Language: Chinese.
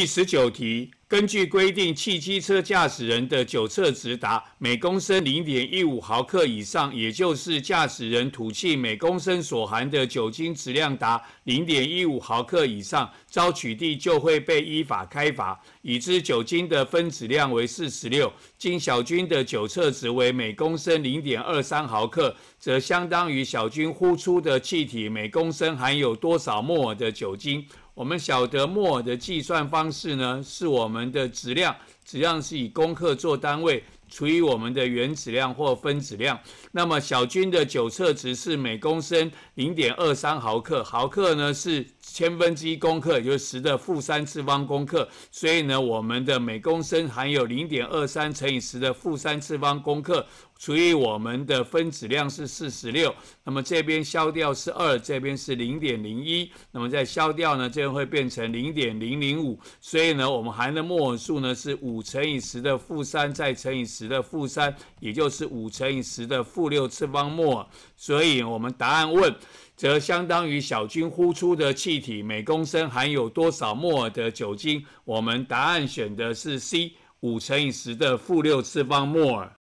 第十九题，根据规定，汽机车驾驶人的酒测值达每公升零点一五毫克以上，也就是驾驶人吐气每公升所含的酒精质量达零点一五毫克以上，遭取缔就会被依法开罚。已知酒精的分子量为四十六，经小军的酒测值为每公升零点二三毫克，则相当于小军呼出的气体每公升含有多少摩尔的酒精？我们晓得莫尔的计算方式呢，是我们的质量。实际上是以公克做单位，除以我们的原子量或分子量。那么小军的九测值是每公升零点二三毫克，毫克呢是千分之一公克，就是十的负三次方公克。所以呢，我们的每公升含有零点二三乘以十的负三次方公克，除以我们的分子量是四十六，那么这边消掉是二，这边是零点零一，那么再消掉呢，这样会变成零点零零五。所以呢，我们含的摩尔数呢是五。五乘以十的负三再乘以十的负三，也就是五乘以十的负六次方摩尔。所以，我们答案问，则相当于小军呼出的气体每公升含有多少摩尔的酒精？我们答案选的是 C，五乘以十的负六次方摩尔。